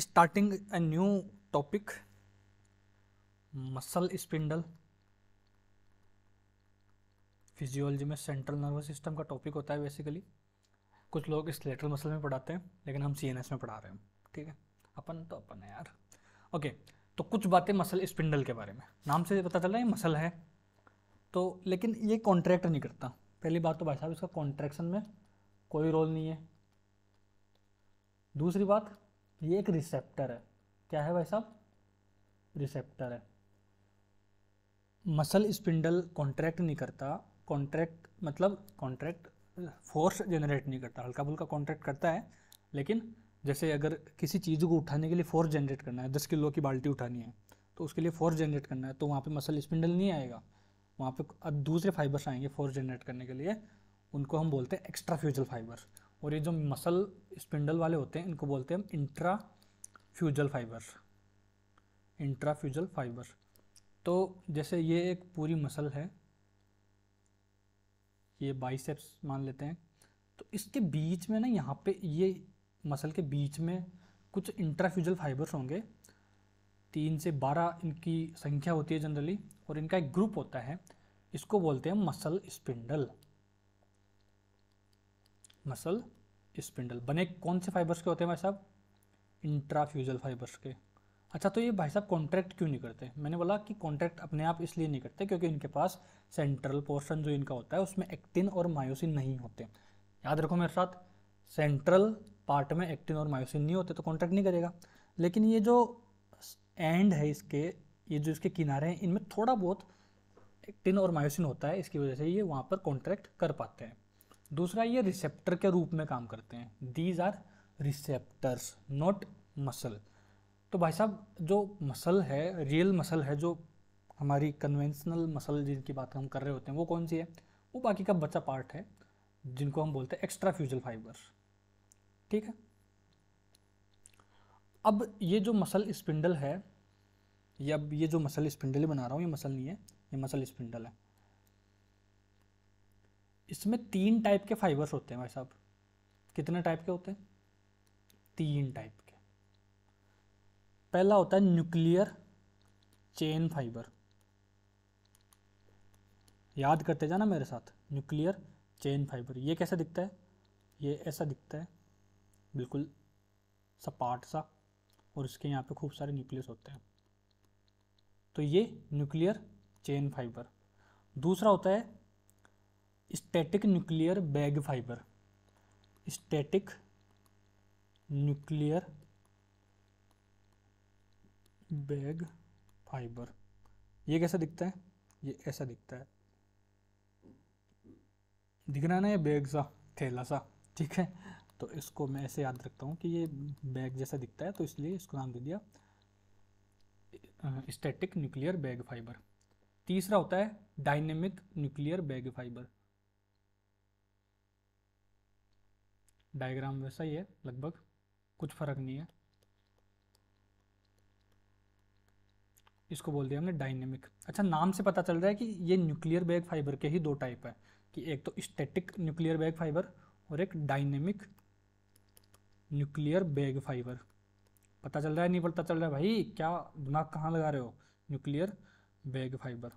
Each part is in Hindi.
starting a new topic muscle spindle physiology में सेंट्रल नर्वस सिस्टम का टॉपिक होता है बेसिकली कुछ लोग इस लेटरल मसल में पढ़ाते हैं लेकिन हम सी में पढ़ा रहे हैं ठीक है अपन तो अपन है यार ओके तो कुछ बातें मसल स्पिंडल के बारे में नाम से पता चला है मसल है तो लेकिन ये कॉन्ट्रैक्ट नहीं करता पहली बात तो भाई साहब इसका कॉन्ट्रैक्शन में कोई रोल नहीं है दूसरी बात तो ये एक रिसेप्टर है क्या है भाई साहब रिसेप्टर है मसल स्पिंडल कॉन्ट्रैक्ट नहीं करता कॉन्ट्रैक्ट मतलब कॉन्ट्रैक्ट फोर्स जनरेट नहीं करता हल्का फुल्का कॉन्ट्रैक्ट करता है लेकिन जैसे अगर किसी चीज़ को उठाने के लिए फोर्स जनरेट करना है दस किलो की बाल्टी उठानी है तो उसके लिए फोर्स जनरेट करना है तो वहाँ पे मसल स्पिंडल नहीं आएगा वहाँ पे दूसरे फाइबर्स आएंगे फोर्स जनरेट करने के लिए उनको हम बोलते हैं एक्स्ट्रा फ्यूजल फाइबर्स और ये जो मसल स्पिंडल वाले होते हैं इनको बोलते हैं हम intrafusal fibre intrafusal fibre तो जैसे ये एक पूरी मसल है ये बाइसेप्स मान लेते हैं तो इसके बीच में ना यहाँ पे ये मसल के बीच में कुछ इंट्राफ्यूजल फाइबर्स होंगे तीन से बारह इनकी संख्या होती है जनरली और इनका एक ग्रुप होता है इसको बोलते हैं मसल स्पिंडल मसल स्पिंडल बने कौन से फाइबर्स के होते हैं भाई साहब इंट्राफ्यूजल फाइबर्स के अच्छा तो ये भाई साहब कॉन्ट्रैक्ट क्यों नहीं करते मैंने बोला कि कॉन्ट्रैक्ट अपने आप इसलिए नहीं करते क्योंकि इनके पास सेंट्रल पोर्शन जो इनका होता है उसमें एक्टिन और मायोसिन नहीं होते याद रखो मेरे साथ सेंट्रल पार्ट में एक्टिन और मायोसिन नहीं होते तो कॉन्ट्रैक्ट नहीं करेगा लेकिन ये जो एंड है इसके ये जो इसके किनारे हैं इनमें थोड़ा बहुत एक्टिन और मायोसिन होता है इसकी वजह से ये वहाँ पर कॉन्ट्रैक्ट कर पाते हैं दूसरा ये रिसेप्टर के रूप में काम करते हैं these are receptors not muscle तो भाई साहब जो मसल है रियल मसल है जो हमारी कन्वेंशनल मसल जिनकी बात हम कर रहे होते हैं वो कौन सी है वो बाकी का बचा पार्ट है जिनको हम बोलते हैं एक्स्ट्रा फ्यूजल फाइबर ठीक है अब ये जो मसल स्पिंडल है ये अब ये जो मसल स्पिंडल बना रहा हूँ ये मसल नहीं है ये मसल स्पिंडल है इसमें तीन टाइप के फाइबर्स होते हैं भाई साहब कितने टाइप के होते हैं तीन टाइप के पहला होता है न्यूक्लियर चेन फाइबर याद करते जाना मेरे साथ न्यूक्लियर चेन फाइबर ये कैसा दिखता है ये ऐसा दिखता है बिल्कुल सपाट सा और इसके यहाँ पे खूब सारे न्यूक्लियस होते हैं तो ये न्यूक्लियर चेन फाइबर दूसरा होता है static nuclear bag fibre static nuclear bag fibre ये कैसा दिखता है ये ऐसा दिखता है दिख रहा है ना ये बैग सा थैला सा ठीक है तो इसको मैं ऐसे याद रखता हूँ कि ये बैग जैसा दिखता है तो इसलिए इसको नाम दे दिया स्टैटिक न्यूक्लियर बैग फाइबर तीसरा होता है dynamic nuclear bag fibre diagram वैसा ही है लगभग कुछ फ़र्क नहीं है इसको बोल दिया हमने डायनेमिक अच्छा नाम से पता चल रहा है कि ये न्यूक्लियर बैग फाइबर के ही दो टाइप है कि एक तो स्टैटिक न्यूक्लियर बैग फाइबर और एक डायनेमिक न्यूक्लियर बैग फाइबर पता चल रहा है नहीं पता चल रहा है भाई क्या दिमाग कहाँ लगा रहे हो न्यूक्लियर बैग फाइबर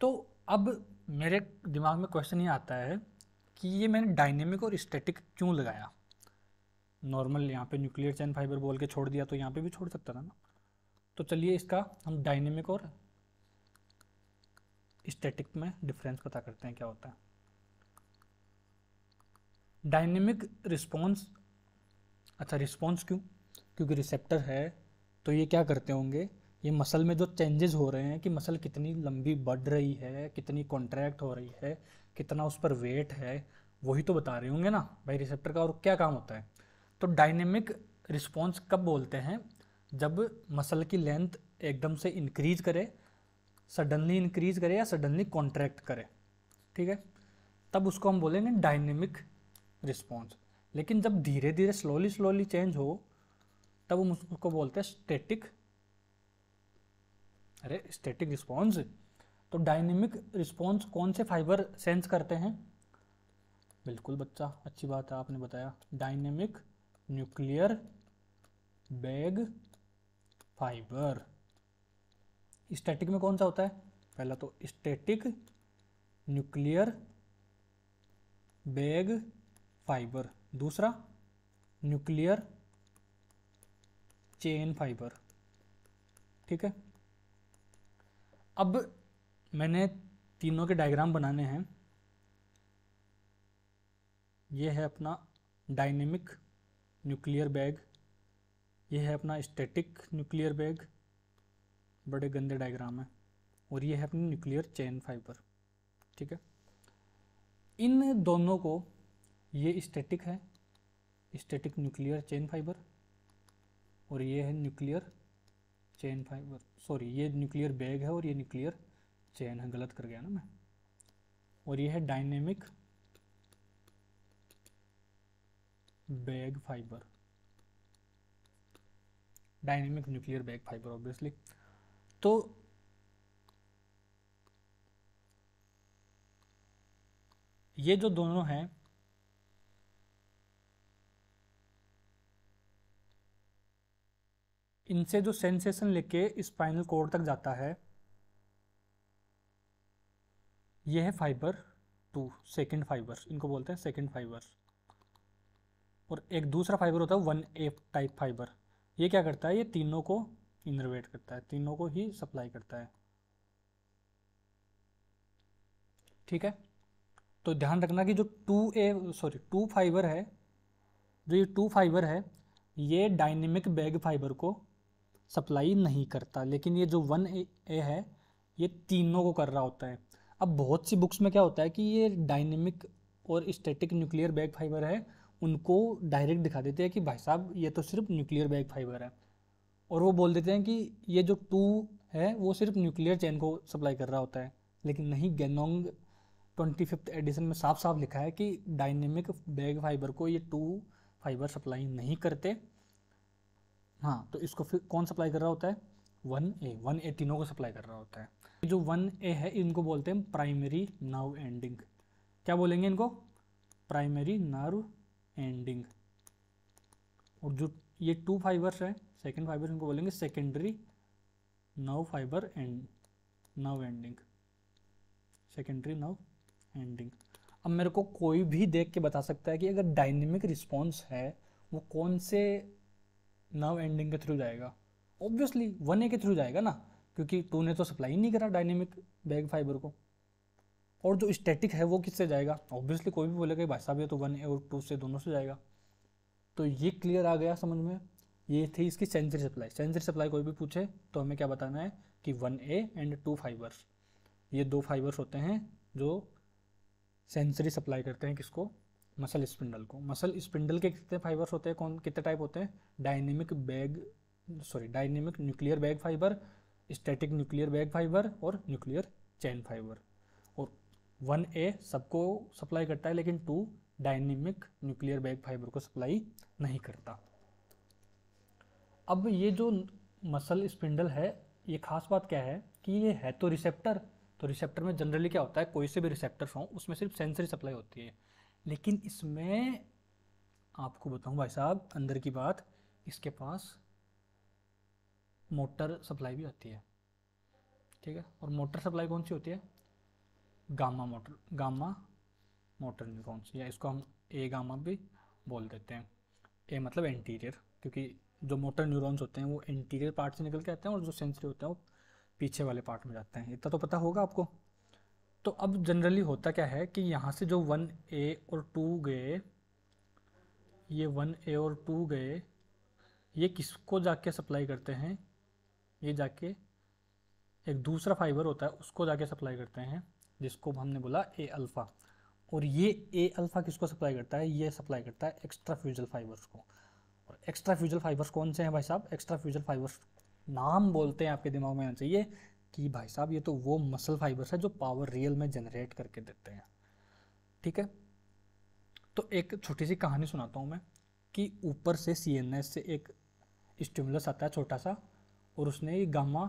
तो अब मेरे दिमाग में क्वेश्चन ये आता है कि ये मैंने डायनेमिक और स्टैटिक क्यों लगाया नॉर्मल यहाँ पे न्यूक्लियर चैन फाइबर बोल के छोड़ दिया तो यहाँ पे भी छोड़ सकता था ना तो चलिए इसका हम डायनेमिक और स्टैटिक में डिफरेंस पता करते हैं क्या होता है डायनेमिक रिस्पॉन्स अच्छा रिस्पॉन्स क्यों क्योंकि रिसेप्टर है तो ये क्या करते होंगे ये मसल में जो चेंजेस हो रहे हैं कि मसल कितनी लंबी बढ़ रही है कितनी कॉन्ट्रैक्ट हो रही है कितना उस पर वेट है वही तो बता रहे होंगे ना भाई रिसेप्टर का और क्या काम होता है तो डायनेमिक रिस्पॉन्स कब बोलते हैं जब मसल की लेंथ एकदम से इंक्रीज करे सडनली इंक्रीज करे या सडनली कॉन्ट्रैक्ट करे ठीक है तब उसको हम बोलेंगे डायनेमिक रिस्पॉन्स लेकिन जब धीरे धीरे स्लोली स्लोली चेंज हो तब हम उसको बोलते हैं स्टेटिक अरे स्टैटिक रिस्पॉन्स तो डायनेमिक रिस्पॉन्स कौन से फाइबर सेंस करते हैं बिल्कुल बच्चा अच्छी बात है आपने बताया dynamic nuclear bag fibre static में कौन सा होता है पहला तो स्टैटिक न्यूक्लियर बैग फाइबर दूसरा न्यूक्लियर चेन फाइबर ठीक है अब मैंने तीनों के डायग्राम बनाने हैं ये है अपना डायनेमिक न्यूक्लियर बैग ये है अपना स्टैटिक न्यूक्लियर बैग बड़े गंदे डायग्राम है और ये है अपनी न्यूक्लियर चेन फाइबर ठीक है इन दोनों को ये स्टैटिक है स्टैटिक न्यूक्लियर चेन फाइबर और ये है न्यूक्लियर चेन फाइबर सॉरी ये न्यूक्लियर बैग है और ये न्यूक्लियर चेन है गलत कर गया ना मैं और ये है dynamic bag fibre dynamic nuclear bag fibre obviously तो ये जो दोनों हैं इनसे जो सेंसेशन लेके स्पाइनल कोड तक जाता है यह है फाइबर टू सेकेंड फाइबर इनको बोलते हैं सेकेंड फाइबर और एक दूसरा फाइबर होता है वन ए टाइप फाइबर ये क्या करता है ये तीनों को इनरवेट करता है तीनों को ही सप्लाई करता है ठीक है तो ध्यान रखना कि जो two A sorry two fibre है जो ये टू फाइबर है ये डायनेमिक बैग फाइबर को सप्लाई नहीं करता लेकिन ये जो वन ए, है ये तीनों को कर रहा होता है अब बहुत सी बुक्स में क्या होता है कि ये डायनेमिक और स्टैटिक न्यूक्लियर बैग फाइबर है उनको डायरेक्ट दिखा देते हैं कि भाई साहब ये तो सिर्फ न्यूक्लियर बैग फाइबर है और वो बोल देते हैं कि ये जो टू है वो सिर्फ न्यूक्लियर चैन को सप्लाई कर रहा होता है लेकिन नहीं गेनोंग ट्वेंटी फिफ्थ एडिशन में साफ साफ लिखा है कि डायनेमिक बैग फाइबर को ये टू फाइबर सप्लाई नहीं करते हाँ तो इसको फिर कौन सप्लाई कर रहा होता है वन ए वन ए तीनों को सप्लाई कर रहा होता है जो वन ए है इनको बोलते हैं प्राइमरी नर्व एंडिंग क्या बोलेंगे इनको प्राइमरी नर्व एंडिंग और जो ये टू फाइबर्स है सेकेंड फाइबर इनको बोलेंगे secondary nerve fibre and nerve ending secondary nerve ending अब मेरे को कोई भी देख के बता सकता है कि अगर डायनेमिक रिस्पॉन्स है वो कौन से नाव एंडिंग के थ्रू जाएगा ऑब्वियसली वन ए के थ्रू जाएगा ना क्योंकि टू ने तो सप्लाई नहीं करा डायनेमिक बैग फाइबर को और जो स्टैटिक है वो किससे जाएगा ऑब्वियसली कोई भी बोलेगा भाई साहब ये तो वन ए और टू से दोनों से जाएगा तो ये क्लियर आ गया समझ में ये थी इसकी सेंसरी सप्लाई सेंसरी सप्लाई कोई भी पूछे तो हमें क्या बताना है कि one A and two fibres ये दो फाइबर्स होते हैं जो सेंसरी सप्लाई करते हैं किसको मसल स्पिंडल को मसल स्पिंडल के कितने फाइबर्स होते हैं कौन कितने टाइप होते हैं dynamic bag sorry dynamic nuclear bag fibre static nuclear bag fibre और न्यूक्लियर चैन फाइबर और वन ए सबको सप्लाई करता है लेकिन two dynamic nuclear bag fibre को सप्लाई नहीं करता अब ये जो मसल स्पिंडल है ये खास बात क्या है कि ये है तो रिसेप्टर तो रिसेप्टर में जनरली क्या होता है कोई से भी रिसेप्टर्स हों उसमें सिर्फ सेंसरी सप्लाई होती है लेकिन इसमें आपको बताऊं भाई साहब अंदर की बात इसके पास मोटर सप्लाई भी आती है ठीक है और मोटर सप्लाई कौन सी होती है गामा मोटर गामा मोटर सी या इसको हम ए गामा भी बोल देते हैं ए मतलब इंटीरियर क्योंकि जो मोटर न्यूरॉन्स होते हैं वो इंटीरियर पार्ट से निकल के आते हैं और जो सेंसरी होते हैं वो पीछे वाले पार्ट में जाते हैं इतना तो पता होगा आपको तो अब जनरली होता क्या है कि यहाँ से जो वन ए और टू गए ये वन ए और टू गए ये किसको जाके सप्लाई करते हैं ये जाके एक दूसरा फाइबर होता है उसको जाके सप्लाई करते हैं जिसको हमने बोला ए अल्फ़ा और ये ए अल्फ़ा किसको सप्लाई करता है ये सप्लाई करता है एक्स्ट्रा फ्यूजल फाइबर्स को और एक्स्ट्रा फ्यूजल फाइबर्स कौन से हैं भाई साहब एक्स्ट्रा फ्यूजल फाइबर्स नाम बोलते हैं आपके दिमाग में होना चाहिए कि भाई साहब ये तो वो मसल फाइबर्स है जो पावर रियल में जनरेट करके देते हैं ठीक है तो एक छोटी सी कहानी सुनाता हूँ मैं कि ऊपर से सी से एक स्टिमुलस आता है छोटा सा और उसने ये गामा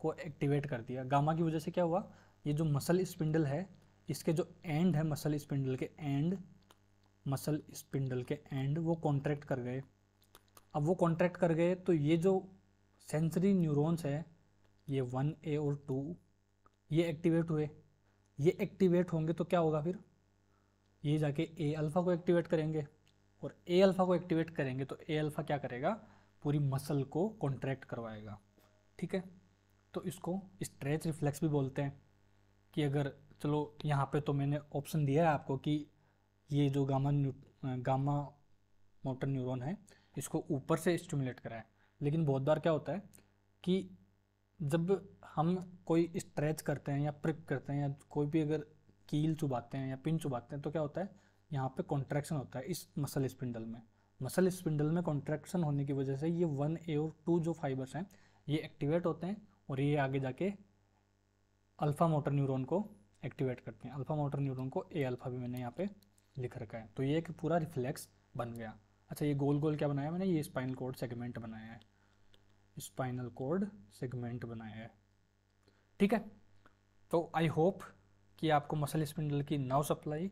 को एक्टिवेट कर दिया गामा की वजह से क्या हुआ ये जो मसल स्पिंडल है इसके जो एंड है मसल स्पिंडल के एंड मसल स्पिंडल के एंड वो कॉन्ट्रैक्ट कर गए अब वो कॉन्ट्रैक्ट कर गए तो ये जो सेंसरी न्यूरॉन्स है ये वन ए और टू ये एक्टिवेट हुए ये एक्टिवेट होंगे तो क्या होगा फिर ये जाके ए अल्फ़ा को एक्टिवेट करेंगे और ए अल्फ़ा को एक्टिवेट करेंगे तो ए अल्फ़ा क्या करेगा पूरी मसल को कॉन्ट्रैक्ट करवाएगा ठीक है तो इसको स्ट्रेच रिफ्लेक्स भी बोलते हैं कि अगर चलो यहाँ पे तो मैंने ऑप्शन दिया है आपको कि ये जो gamma new gamma motor neuron है इसको ऊपर से स्टमुलेट कराएं लेकिन बहुत बार क्या होता है कि जब हम कोई स्ट्रेच करते हैं या प्रिक करते हैं या कोई भी अगर कील चुबाते हैं या पिन चुबाते हैं तो क्या होता है यहाँ पे कॉन्ट्रैक्शन होता है इस मसल स्पिंडल में मसल स्पिंडल में कॉन्ट्रैक्शन होने की वजह से ये वन ए और टू जो फाइबर्स हैं ये एक्टिवेट होते हैं और ये आगे जाके अल्फ़ा मोटर न्यूरोन को एक्टिवेट करते हैं अल्फ़ा मोटर न्यूरोन को ए अल्फ़ा भी मैंने यहाँ पे लिख रखा है तो ये एक पूरा रिफ्लेक्स बन गया अच्छा ये गोल गोल क्या बनाया मैंने ये स्पाइनल कोड सेगमेंट बनाया है स्पाइनल कोड सेगमेंट बनाया है ठीक है तो आई होप कि आपको मसल स्पिंडल की नव सप्लाई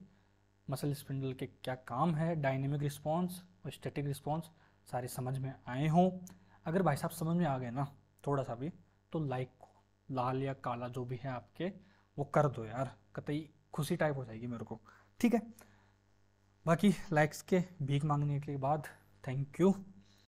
मसल स्पिंडल के क्या काम है डायनेमिक रिस्पॉन्स और स्टैटिक रिस्पॉन्स सारे समझ में आए हों अगर भाई साहब समझ में आ गए ना थोड़ा सा भी तो लाइक लाल या काला जो भी है आपके वो कर दो यार कतई खुशी टाइप हो जाएगी मेरे को ठीक है बाकी लाइक्स के भीख मांगने के बाद थैंक यू